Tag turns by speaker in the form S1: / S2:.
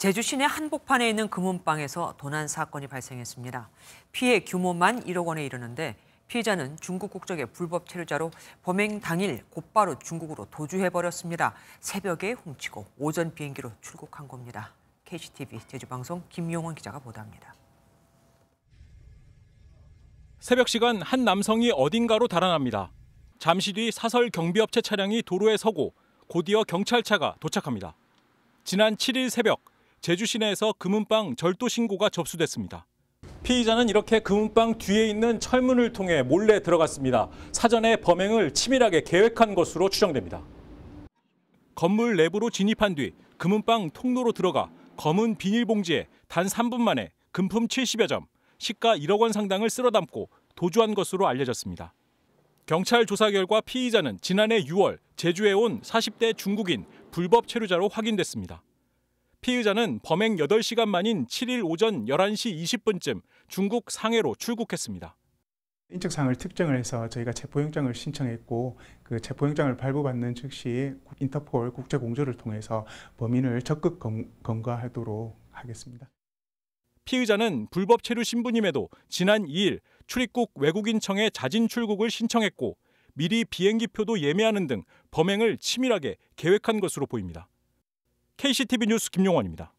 S1: 제주 시내 한복판에 있는 금은방에서 도난 사건이 발생했습니다. 피해 규모만 1억 원에 이르는데 피해자는 중국 국적의 불법 체류자로 범행 당일 곧바로 중국으로 도주해버렸습니다. 새벽에 훔치고 오전 비행기로 출국한 겁니다. KCTV 제주방송 김용원 기자가 보도합니다.
S2: 새벽 시간 한 남성이 어딘가로 달아납니다. 잠시 뒤 사설 경비업체 차량이 도로에 서고 곧이어 경찰차가 도착합니다. 지난 7일 새벽 제주 시내에서 금은빵 절도 신고가 접수됐습니다. 피의자는 이렇게 금은빵 뒤에 있는 철문을 통해 몰래 들어갔습니다. 사전에 범행을 치밀하게 계획한 것으로 추정됩니다. 건물 내부로 진입한 뒤 금은빵 통로로 들어가 검은 비닐봉지에 단 3분 만에 금품 70여 점, 시가 1억 원 상당을 쓸어 담고 도주한 것으로 알려졌습니다. 경찰 조사 결과 피의자는 지난해 6월 제주에 온 40대 중국인 불법 체류자로 확인됐습니다. 피의자는 범행 8시간 만인 7일 오전 11시 20분쯤 중국 상해로
S3: 출국했습니다. 인적사항을 특정을 해서 저희가 체포영장을 신청했고 그 체포영장을 발부받는 즉시 인터폴 국제공조를 통해서 범인을 적극 검, 거하도록 하겠습니다.
S2: 피의자는 불법 체류 신분임에도 지난 2일 출입국 외국인청에 자진 출국을 신청했고 미리 비행기표도 예매하는 등 범행을 치밀하게 계획한 것으로 보입니다. KCTV 뉴스 김용원입니다.